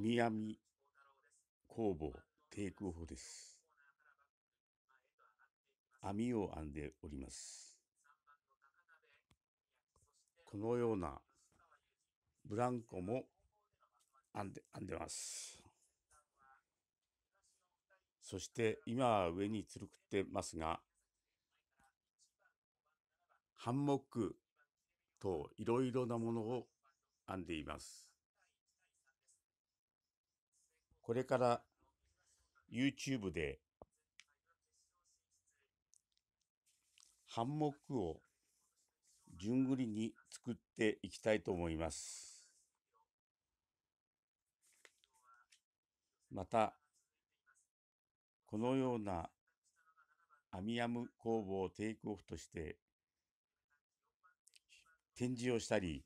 みやみ工房テイクオフです。網を編んでおります。このようなブランコも編んで編んでます。そして今上に吊るくってますが、ハンモックといろいろなものを編んでいます。これから YouTube でハンモックを順繰りに作っていきたいと思います。また、このようなアミヤム工房テイクオフとして展示をしたり、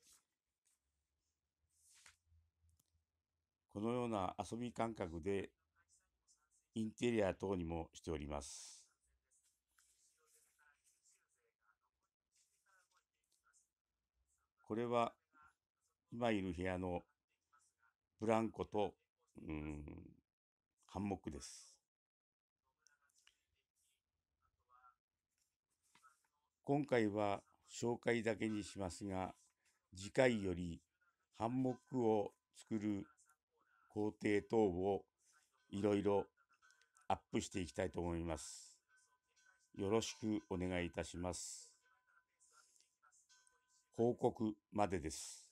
のような遊び感覚でインテリア等にもしております。これは今いる部屋のブランコと、うん、ハンモックです。今回は紹介だけにしますが、次回よりハンモックを作る工程等をいろいろアップしていきたいと思います。よろしくお願いいたします。報告までです。